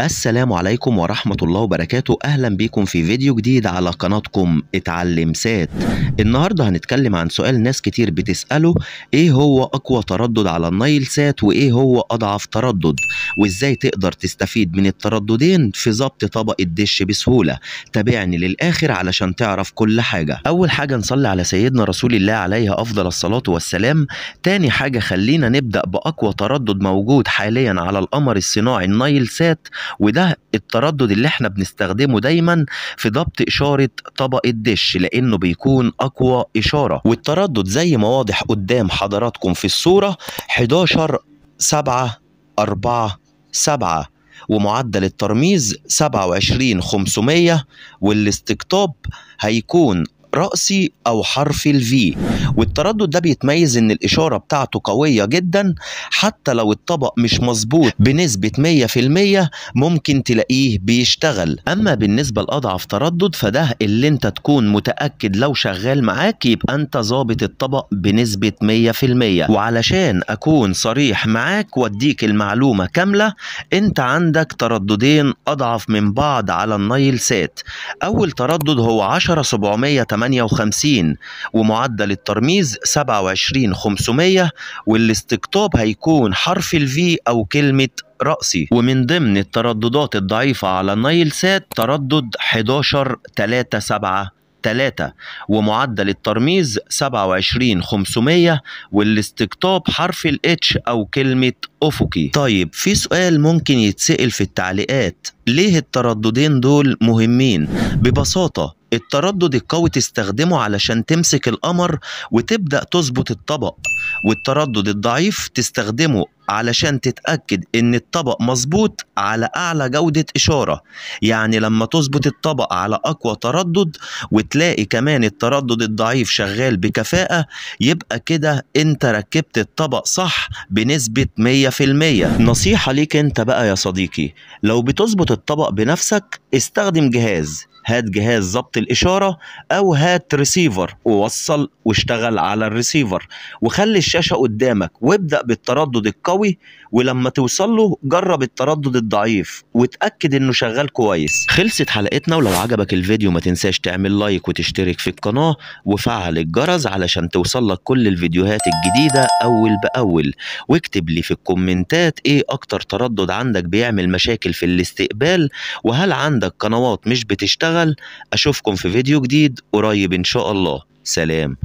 السلام عليكم ورحمة الله وبركاته أهلا بيكم في فيديو جديد على قناتكم اتعلم سات النهاردة هنتكلم عن سؤال ناس كتير بتسأله ايه هو أقوى تردد على النايل سات وايه هو أضعف تردد وازاي تقدر تستفيد من الترددين في ضبط طبق الدش بسهولة تابعني للآخر علشان تعرف كل حاجة أول حاجة نصلي على سيدنا رسول الله عليه أفضل الصلاة والسلام تاني حاجة خلينا نبدأ بأقوى تردد موجود حاليا على القمر الصناعي النايل سات وده التردد اللي احنا بنستخدمه دايما في ضبط اشاره طبق الدش لانه بيكون اقوى اشاره والتردد زي ما واضح قدام حضراتكم في الصوره 11 7 4 7 ومعدل الترميز 27 500 والاستقطاب هيكون رأسي أو حرف الفي والتردد ده بيتميز إن الإشارة بتاعته قوية جدا حتى لو الطبق مش مظبوط بنسبة 100% ممكن تلاقيه بيشتغل أما بالنسبة لأضعف تردد فده اللي أنت تكون متأكد لو شغال معاك يبقى أنت ظابط الطبق بنسبة 100% وعلشان أكون صريح معاك وأديك المعلومة كاملة أنت عندك ترددين أضعف من بعض على النايل سات أول تردد هو 10700 58 ومعدل الترميز 27500 والاستقطاب هيكون حرف الفي أو كلمة رأسي ومن ضمن الترددات الضعيفة على النايل سات تردد 11 3 7 3 ومعدل الترميز 27500 والاستقطاب حرف الاتش او كلمة افقي طيب في سؤال ممكن يتسأل في التعليقات ليه الترددين دول مهمين ببساطة التردد القوي تستخدمه علشان تمسك القمر وتبدأ تظبط الطبق والتردد الضعيف تستخدمه علشان تتأكد إن الطبق مظبوط على أعلى جودة إشارة يعني لما تظبط الطبق على أقوى تردد وتلاقي كمان التردد الضعيف شغال بكفاءة يبقى كده أنت ركبت الطبق صح بنسبة 100% نصيحة ليك أنت بقى يا صديقي لو بتظبط الطبق بنفسك استخدم جهاز هات جهاز ضبط الإشارة أو هات ريسيفر ووصل واشتغل على الريسيفر وخلي الشاشة قدامك وابدأ بالتردد القوي ولما توصل له جرب التردد الضعيف وتأكد إنه شغال كويس خلصت حلقتنا ولو عجبك الفيديو ما تنساش تعمل لايك وتشترك في القناة وفعل الجرس علشان توصل لك كل الفيديوهات الجديدة أول بأول واكتب لي في الكومنتات إيه أكتر تردد عندك بيعمل مشاكل في الاستقبال وهل عندك قنوات مش بتشتغل اشتغل اشوفكم في فيديو جديد قريب ان شاء الله سلام